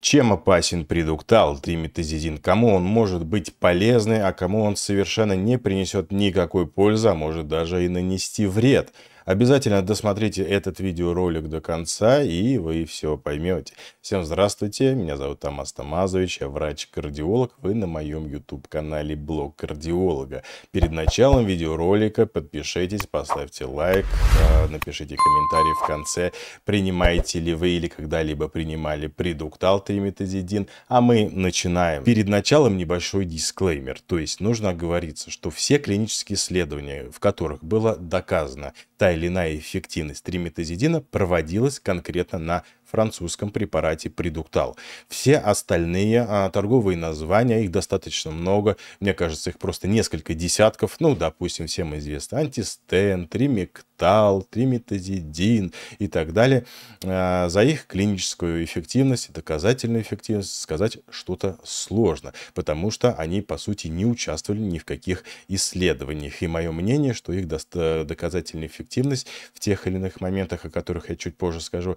Чем опасен предуктал, триметазидин, кому он может быть полезный, а кому он совершенно не принесет никакой пользы, а может даже и нанести вред – Обязательно досмотрите этот видеоролик до конца, и вы все поймете. Всем здравствуйте, меня зовут Тамас Тамазович, я врач-кардиолог. Вы на моем YouTube-канале «Блог кардиолога». Перед началом видеоролика подпишитесь, поставьте лайк, а, напишите комментарий в конце, принимаете ли вы или когда-либо принимали предуктал триметазидин, а мы начинаем. Перед началом небольшой дисклеймер, то есть нужно оговориться, что все клинические исследования, в которых было доказано та или иная эффективность триметазидина проводилась конкретно на французском препарате предуктал. Все остальные а, торговые названия, их достаточно много, мне кажется, их просто несколько десятков, ну, допустим, всем известно, антистен, тримектал, триметазидин и так далее. А, за их клиническую эффективность, доказательную эффективность сказать что-то сложно, потому что они, по сути, не участвовали ни в каких исследованиях. И мое мнение, что их доказательная эффективность в тех или иных моментах, о которых я чуть позже скажу,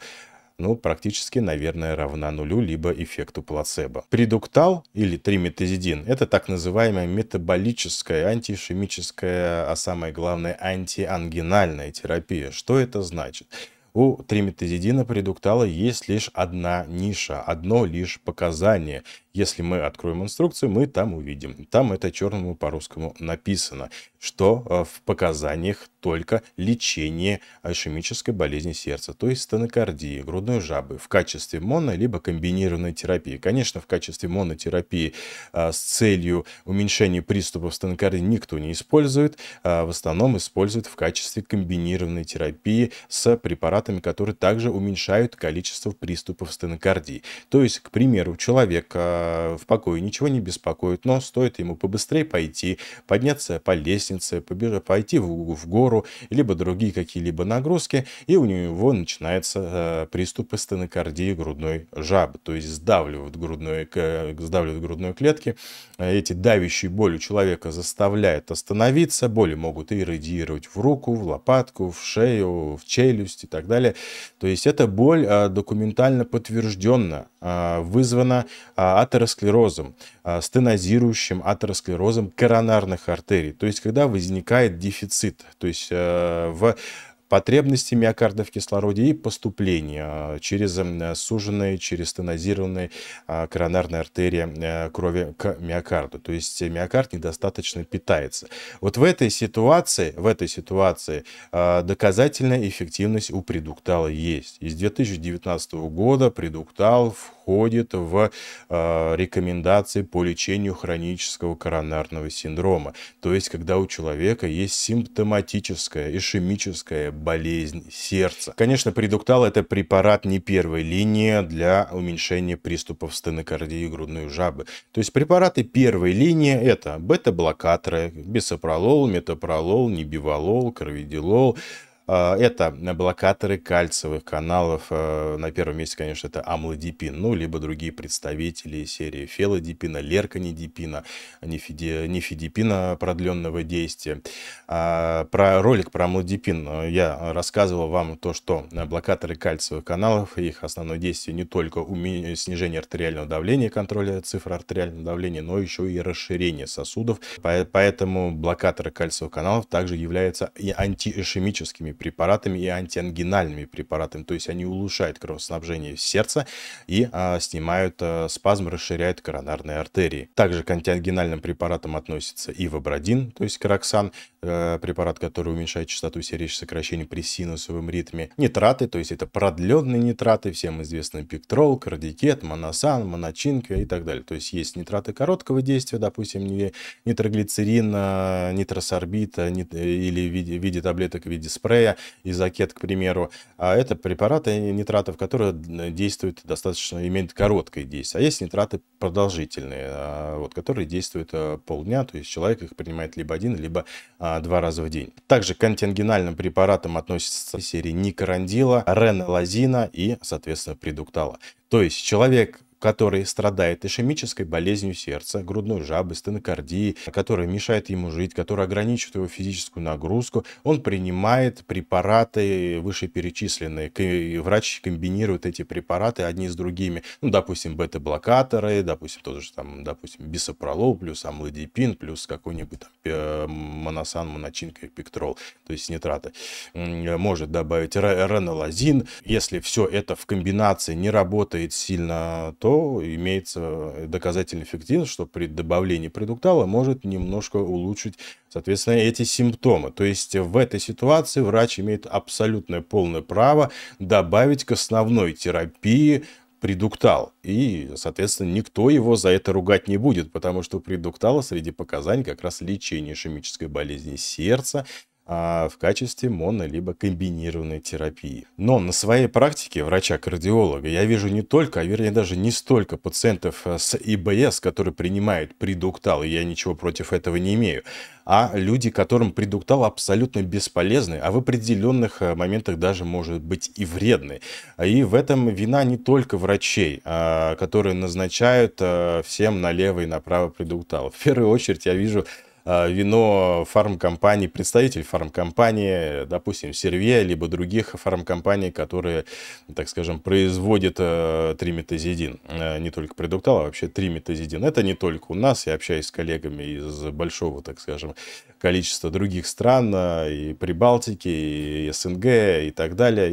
ну, практически, наверное, равна нулю, либо эффекту плацебо. Предуктал или триметазидин – это так называемая метаболическая, антишемическая, а самое главное, антиангинальная терапия. Что это значит? У триметазидина предуктала есть лишь одна ниша, одно лишь показание. Если мы откроем инструкцию, мы там увидим. Там это черному по-русскому написано, что э, в показаниях только лечение ишемической болезни сердца, то есть стенокардии, грудной жабы в качестве моно- либо комбинированной терапии. Конечно, в качестве монотерапии а, с целью уменьшения приступов стенокардии никто не использует, а в основном используют в качестве комбинированной терапии с препаратами, которые также уменьшают количество приступов стенокардии. То есть, к примеру, человек Э, в покое, ничего не беспокоит, но стоит ему побыстрее пойти, подняться по лестнице, побежать, пойти в, в гору, либо другие какие-либо нагрузки, и у него начинается э, приступ стенокардии грудной жабы, то есть сдавливают грудной, э, сдавливают грудной клетки, э, эти давящие боли у человека заставляют остановиться, боли могут и иррадиировать в руку, в лопатку, в шею, в челюсть и так далее. То есть эта боль э, документально подтверждена, Э, вызвана э, атеросклерозом, э, стенозирующим атеросклерозом коронарных артерий. То есть, когда возникает дефицит, то есть в потребности миокарда в кислороде и поступление а, через суженные, через стенозированные а, коронарные артерии э, крови к миокарду. То есть миокард недостаточно питается. Вот в этой ситуации, в этой ситуации а, доказательная эффективность у предуктала есть. Из 2019 года предуктал входит входит в э, рекомендации по лечению хронического коронарного синдрома. То есть, когда у человека есть симптоматическая ишемическая болезнь сердца. Конечно, предуктал это препарат не первой линии для уменьшения приступов стенокардии грудной жабы. То есть препараты первой линии это бета-блокаторы, бисопролол, метапролол, небивалол, карвидилол, а, это блокаторы кальциевых каналов. Э, на первом месте, конечно, это амлодипин, ну, либо другие представители серии фелодипина, лерканидипина, нефиди, нефидипина продленного действия. А, про ролик про амлодипин э, я рассказывал вам то, что э, блокаторы кальциевых каналов, их основное действие не только снижение артериального давления, контроля цифр артериального давления, но еще и расширение сосудов. Поэтому блокаторы кальциевых каналов также являются и антиишемическими препаратами и антиангинальными препаратами. То есть они улучшают кровоснабжение сердца и а, снимают а, спазм, расширяют коронарные артерии. Также к антиангинальным препаратам относится и вабрадин, то есть караксан, э, препарат, который уменьшает частоту сердечных сокращений при синусовом ритме. Нитраты, то есть это продленные нитраты, всем известны Пиктрол, кардикет, моносан, моночинка и так далее. То есть есть нитраты короткого действия, допустим, нитроглицерин, э, нитросорбит э, нит... или в виде, в виде таблеток в виде спрея, Исаия, Изакет, к примеру. А это препараты нитратов, которые действуют достаточно, имеют короткое действие. А есть нитраты продолжительные, а, вот, которые действуют э, полдня, то есть человек их принимает либо один, либо а, два раза в день. Также к контингенальным препаратам относятся серии никарандила, ренолазина и, соответственно, предуктала. То есть человек который страдает ишемической болезнью сердца, грудной жабы, стенокардией, которая мешает ему жить, которая ограничивает его физическую нагрузку, он принимает препараты вышеперечисленные. Врач комбинирует эти препараты одни с другими. Ну, допустим, бета-блокаторы, допустим, тот же там, допустим, бисопролол плюс амлодипин плюс какой-нибудь там э, моносан, моначинка, и пектрол, то есть нитраты. Э, может добавить ренолазин. Если все это в комбинации не работает сильно, то то имеется э, доказательная эффективность, что при добавлении продуктала может немножко улучшить, соответственно, эти симптомы. То есть в этой ситуации врач имеет абсолютное полное право добавить к основной терапии предуктал. И, соответственно, никто его за это ругать не будет, потому что предуктала среди показаний как раз лечение ишемической болезни сердца, а, в качестве моно- либо комбинированной терапии. Но на своей практике врача-кардиолога я вижу не только, а вернее даже не столько пациентов э, с ИБС, которые принимают предуктал, и я ничего против этого не имею, а люди, которым предуктал абсолютно бесполезный, а в определенных э, моментах даже может быть и вредный. И в этом вина не только врачей, а, которые назначают э, всем налево и направо предуктал. В первую очередь я вижу а, вино фармкомпании, представитель фармкомпании, допустим, Сервия, либо других фармкомпаний, которые, так скажем, производят э, триметазидин. Э, не только предуктал, а вообще триметазидин. Это не только у нас. Я общаюсь с коллегами из большого, так скажем, количества других стран, э, и Прибалтики, и СНГ, и так далее.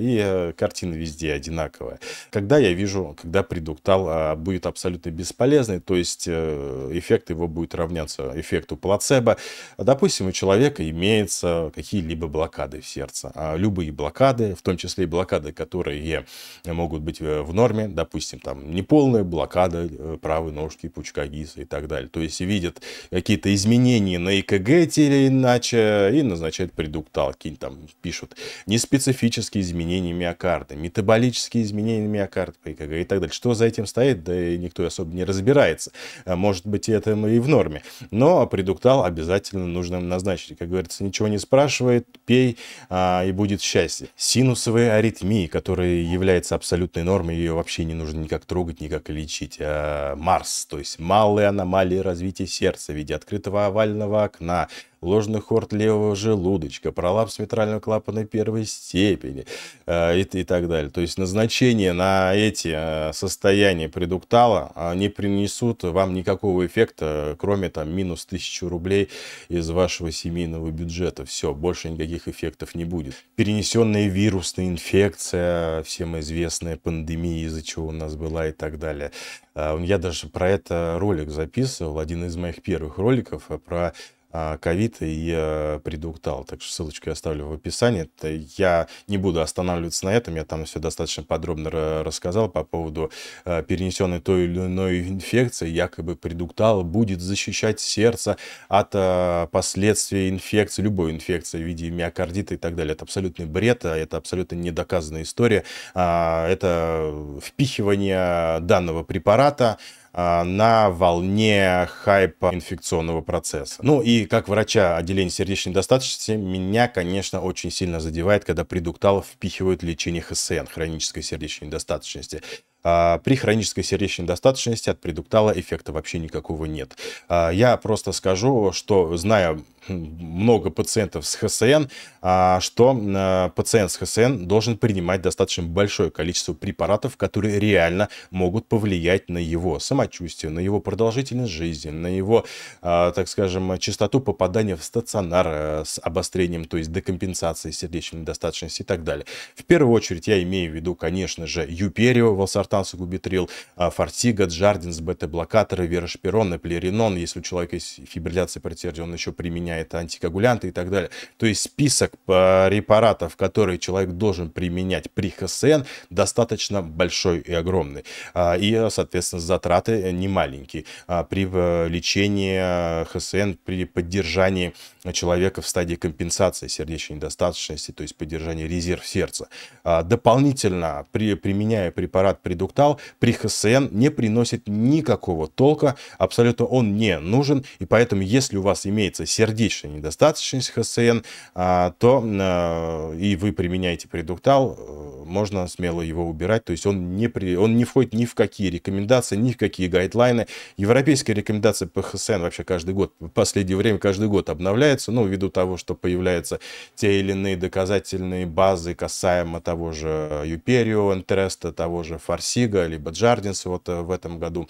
И картина везде одинаковая. Когда я вижу, когда предуктал а, будет абсолютно бесполезный, то есть эффект его будет равняться эффекту плацента, плацебо. Допустим, у человека имеются какие-либо блокады в сердце. А любые блокады, в том числе и блокады, которые могут быть э, в норме, допустим, там неполная блокада э, правой ножки, пучка ГИСа и так далее. То есть видят какие-то изменения на ЭКГ или иначе и назначают предуктал. Какие-нибудь там пишут неспецифические изменения миокарда, метаболические изменения миокарда по ЭКГ и так далее. Что за этим стоит, да и никто особо не разбирается. Может быть, это и в норме. Но предуктал обязательно нужно им назначить. Как говорится, ничего не спрашивает, пей, а, и будет счастье. Синусовые аритмии, которые являются абсолютной нормой, ее вообще не нужно никак трогать, никак лечить. А, Марс, то есть малые аномалии развития сердца в виде открытого овального окна, ложный хорт левого желудочка, пролапс витрального клапана первой степени э, и, и так далее. То есть назначение на эти э, состояния предуктала э, не принесут вам никакого эффекта, кроме там минус 1000 рублей из вашего семейного бюджета. Все, больше никаких эффектов не будет. Перенесенная вирусная инфекция, всем известная пандемия, из-за чего у нас была и так далее. Э, я даже про это ролик записывал, один из моих первых роликов э, про а, ковид и предуктал. Так что ссылочку я оставлю в описании. Я не буду останавливаться на этом, я там все достаточно подробно рассказал по поводу а, перенесенной той или иной инфекции. Якобы предуктал будет защищать сердце от а, последствий инфекции, любой инфекции в виде миокардита и так далее. Это абсолютный бред, это абсолютно недоказанная история. Это впихивание данного препарата а, на волне хайпа инфекционного процесса. Ну и как врача отделения сердечной недостаточности, меня, конечно, очень сильно задевает, когда предуктал впихивают лечение ХСН, хронической сердечной недостаточности. А, при хронической сердечной недостаточности от предуктала эффекта вообще никакого нет. А, я просто скажу, что зная много пациентов с ХСН, а что э, пациент с ХСН должен принимать достаточно большое количество препаратов, которые реально могут повлиять на его самочувствие, на его продолжительность жизни, на его, э, так скажем, частоту попадания в стационар э, с обострением, то есть декомпенсацией сердечной недостаточности и так далее. В первую очередь я имею в виду, конечно же, Юперио, Валсартан, Сугубитрил, Фортига, Джардинс, бета-блокаторы, Верошпирон, Эплеринон. Если у человека есть фибрилляция предсердия, он еще применяет это антикоагулянты и так далее. То есть список препаратов, которые человек должен применять при ХСН, достаточно большой и огромный. А, и, соответственно, затраты немаленькие а, при э, лечении ХСН, при поддержании человека в стадии компенсации сердечной недостаточности, то есть поддержании резерв сердца. А, дополнительно, при, применяя препарат предуктал, при ХСН не приносит никакого толка, абсолютно он не нужен, и поэтому, если у вас имеется сердечная первичная недостаточность ХСН, а, то а, и вы применяете предуктал, э, можно смело его убирать. То есть он не, при, он не входит ни в какие рекомендации, ни в какие гайдлайны. Европейская рекомендация по ХСН вообще каждый год, в последнее время каждый год обновляется, ну, ввиду того, что появляются те или иные доказательные базы касаемо того же Юперио, Интереста, того же Фарсига, либо Джардинса вот э, в этом году.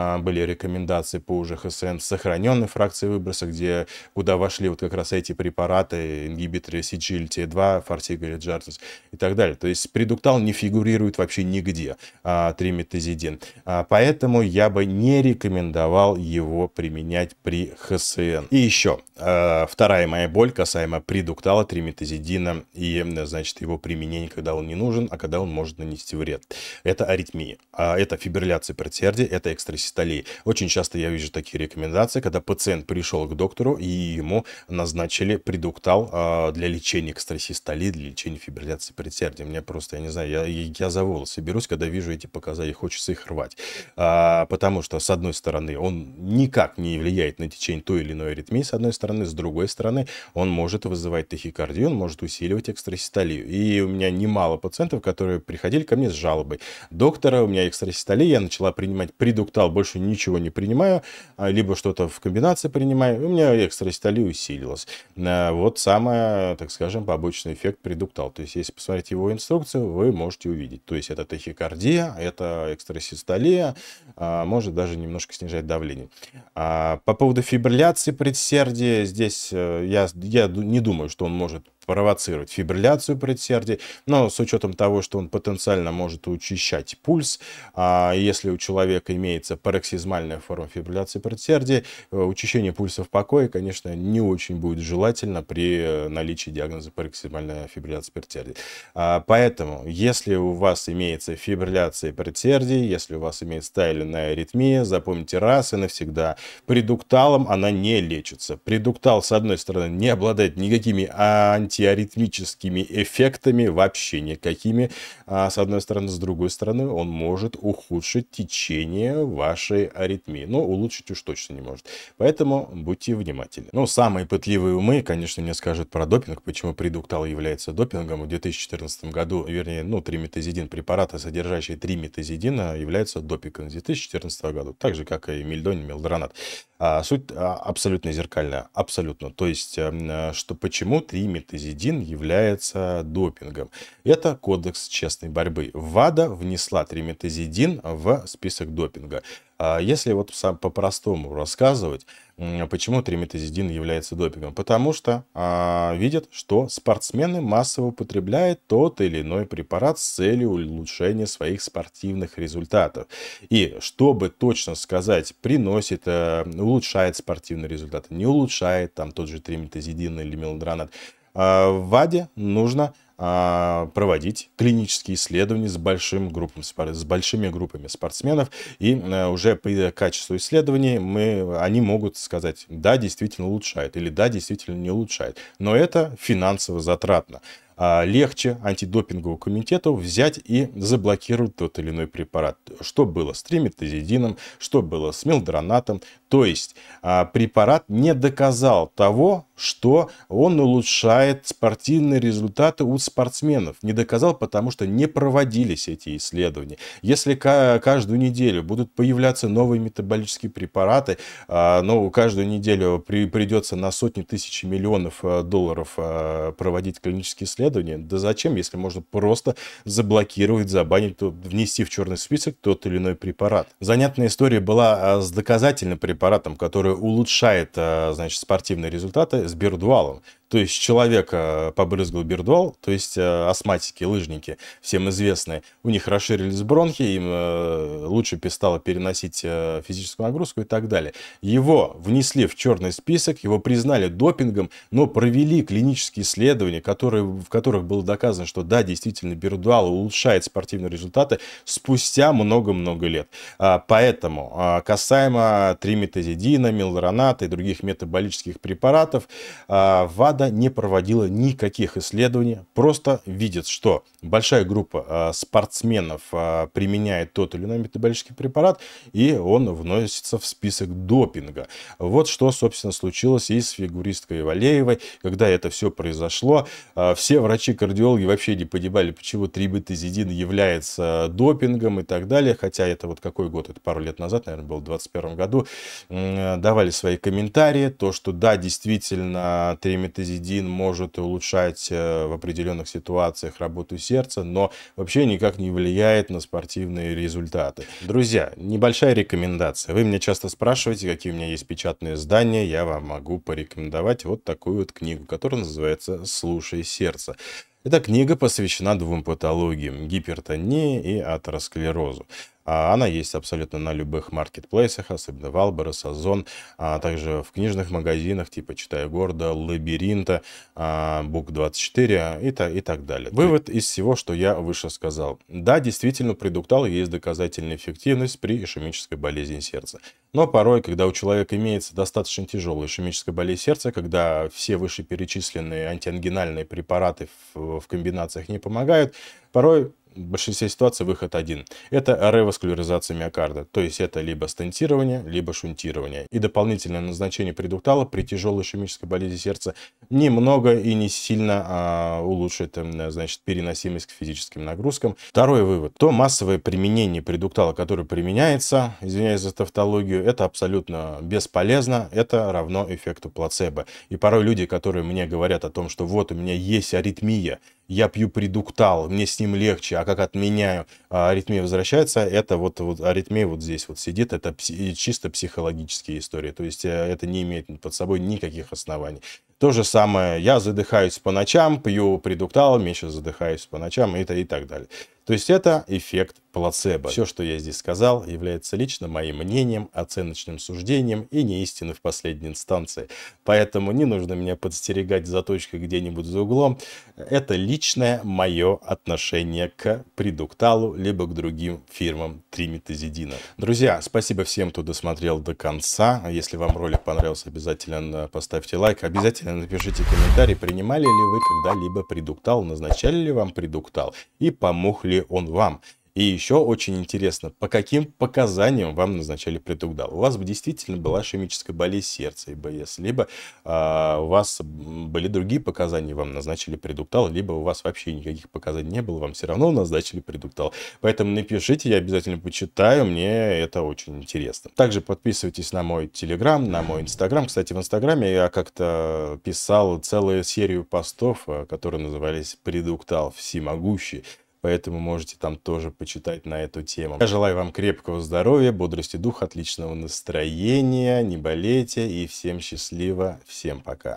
А, были рекомендации по уже ХСН сохраненной фракции выброса, где, куда вошли вот как раз эти препараты, ингибиторы CGLT2, фортига или джартус и так далее. То есть предуктал не фигурирует вообще нигде, а, триметазидин. А, поэтому я бы не рекомендовал его применять при ХСН. И еще, а, вторая моя боль касаемо предуктала, триметазидина и, значит, его применения, когда он не нужен, а когда он может нанести вред. Это аритмия, а, это фибрилляция предсердия, это экстрасистемия столей. Очень часто я вижу такие рекомендации, когда пациент пришел к доктору и ему назначили предуктал а, для лечения экстрасистолии, для лечения фибрилляции предсердия. Мне просто, я не знаю, я, я за волосы берусь, когда вижу эти показания, хочется их рвать. А, потому что, с одной стороны, он никак не влияет на течение той или иной аритмии, с одной стороны, с другой стороны, он может вызывать тахикардию, он может усиливать экстрасистолию. И у меня немало пациентов, которые приходили ко мне с жалобой. Доктора, у меня экстрасистолия, я начала принимать предуктал сказал, больше ничего не принимаю, а, либо что-то в комбинации принимаю, у меня экстрастали усилилась. А, вот самый, так скажем, побочный эффект предуктал. То есть, если посмотреть его инструкцию, вы можете увидеть. То есть, это тахикардия, это экстрасистолия, а, может даже немножко снижать давление. По поводу фибрилляции предсердия, здесь э, я, я не думаю, что он может спровоцировать фибрилляцию предсердий, но с учетом того, что он потенциально может учащать пульс, а если у человека имеется пароксизмальная форма фибрилляции предсердий, э, учащение пульса в покое, конечно, не очень будет желательно при э, наличии диагноза пароксизмальная фибрилляция предсердий. А, поэтому, если у вас имеется фибрилляция предсердий, если у вас имеется та или иная аритмия, запомните раз и навсегда, предукталом она не лечится. Предуктал, с одной стороны, не обладает никакими анти теоретическими эффектами вообще никакими. А с одной стороны, с другой стороны, он может ухудшить течение вашей аритмии. Но улучшить уж точно не может. Поэтому будьте внимательны. Ну, самые пытливые умы, конечно, мне скажут про допинг, почему предуктал является допингом. В 2014 году, вернее, ну, триметазидин, препараты, содержащие триметазидина, являются допингом с 2014 года. Так же, как и мельдонин, мелдронат. А суть а, абсолютно зеркальная, абсолютно. То есть, эм, э, что почему триметазидин является допингом. Это кодекс честной борьбы. ВАДА внесла триметазидин в список допинга. А если вот по-простому рассказывать, почему триметазидин является допингом? Потому что а, видят, что спортсмены массово употребляют тот или иной препарат с целью улучшения своих спортивных результатов. И чтобы точно сказать, приносит, а, улучшает спортивные результаты, не улучшает там тот же триметазидин или мелодранат, а, в ВАДе нужно а, проводить клинические исследования с, большим группам, с большими группами спортсменов. И э, уже по качеству исследований мы, они могут сказать, да, действительно улучшает или да, действительно не улучшает. Но это финансово затратно а, легче антидопинговому комитету взять и заблокировать тот или иной препарат. Что было с триметазидином, что было с мелдронатом. То есть а, препарат не доказал того, что он улучшает спортивные результаты у спортсменов. Не доказал, потому что не проводились эти исследования. Если каждую неделю будут появляться новые метаболические препараты, а, но каждую неделю при, придется на сотни тысяч миллионов а, долларов а, проводить клинические исследования, да зачем, если можно просто заблокировать, забанить, внести в черный список тот или иной препарат. Занятная история была с доказательным препаратом, который улучшает значит, спортивные результаты Сбердуалом. То есть человека э, побрызгал бирдвал, то есть э, астматики, лыжники, всем известные, у них расширились бронхи, им э, лучше перестало переносить физическую нагрузку и так далее. Его внесли в черный список, его признали допингом, но провели клинические исследования, которые, в которых было доказано, что да, действительно, бирдуал улучшает спортивные результаты спустя много-много лет. А, поэтому а, касаемо триметазидина, милораната и других метаболических препаратов, вода РАДА не проводила никаких исследований, просто видит, что большая группа а, спортсменов а, применяет тот или иной метаболический препарат, и он вносится в список допинга. Вот что, собственно, случилось и с фигуристкой Валеевой, когда это все произошло. А, все врачи-кардиологи вообще не понимали, почему трибетазидин является допингом и так далее, хотя это вот какой год, это пару лет назад, наверное, был в 2021 году, давали свои комментарии, то, что да, действительно, триметазидин азидин может улучшать э, в определенных ситуациях работу сердца, но вообще никак не влияет на спортивные результаты. Друзья, небольшая рекомендация. Вы меня часто спрашиваете, какие у меня есть печатные издания. Я вам могу порекомендовать вот такую вот книгу, которая называется «Слушай сердце». Эта книга посвящена двум патологиям – гипертонии и атеросклерозу. А она есть абсолютно на любых маркетплейсах, особенно Валберес, Озон, а также в книжных магазинах типа Читая города города», «Лабиринта», а, «Бук-24» и, та, и так далее. Вывод из всего, что я выше сказал. Да, действительно, предуктал есть доказательная эффективность при ишемической болезни сердца. Но порой, когда у человека имеется достаточно тяжелая ишемическая болезнь сердца, когда все вышеперечисленные антиангинальные препараты в, в комбинациях не помогают, порой в большинстве ситуаций выход один. Это реваскуляризация миокарда, то есть это либо стентирование, либо шунтирование. И дополнительное назначение предуктала при тяжелой ишемической болезни сердца немного и не сильно а, улучшит эм, значит, переносимость к физическим нагрузкам. Второй вывод. То массовое применение предуктала, которое применяется, извиняюсь за тавтологию, это абсолютно бесполезно, это равно эффекту плацебо. И порой люди, которые мне говорят о том, что вот у меня есть аритмия, я пью предуктал, мне с ним легче, а как отменяю, а аритмия возвращается, это вот, вот аритмия вот здесь вот сидит, это пси, чисто психологические истории, то есть э, это не имеет под собой никаких оснований. То же самое, я задыхаюсь по ночам, пью предуктал, меньше задыхаюсь по ночам и, и так далее. То есть это эффект плацебо. Все, что я здесь сказал, является лично моим мнением, оценочным суждением и не истиной в последней инстанции. Поэтому не нужно меня подстерегать за точкой где-нибудь за углом. Это личное мое отношение к предукталу, либо к другим фирмам триметазидина. Друзья, спасибо всем, кто досмотрел до конца. Если вам ролик понравился, обязательно э, поставьте лайк. Обязательно обязательно напишите комментарий, принимали ли вы когда-либо предуктал, назначали ли вам предуктал и помог ли он вам. И еще очень интересно, по каким показаниям вам назначали предугдал. У вас бы действительно была шемическая болезнь сердца, ИБС, либо а, у вас были другие показания, вам назначили предугдал, либо у вас вообще никаких показаний не было, вам все равно назначили предугдал. Поэтому напишите, я обязательно почитаю, мне это очень интересно. Также подписывайтесь на мой Телеграм, на мой Инстаграм. Кстати, в Инстаграме я как-то писал целую серию постов, а, которые назывались «Предуктал всемогущий» поэтому можете там тоже почитать на эту тему. Я желаю вам крепкого здоровья, бодрости духа, отличного настроения, не болейте и всем счастливо, всем пока.